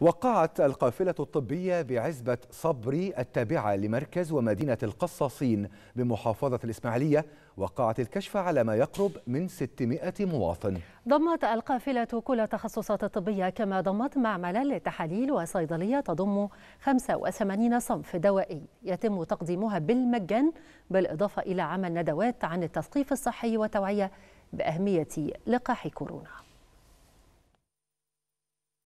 وقعت القافلة الطبية بعزبة صبري التابعة لمركز ومدينة القصاصين بمحافظة الإسماعيلية وقعت الكشف على ما يقرب من 600 مواطن ضمت القافلة كل التخصصات الطبية كما ضمت معملا للتحاليل وصيدلية تضم 85 صنف دوائي يتم تقديمها بالمجان بالإضافة إلى عمل ندوات عن التثقيف الصحي والتوعية بأهمية لقاح كورونا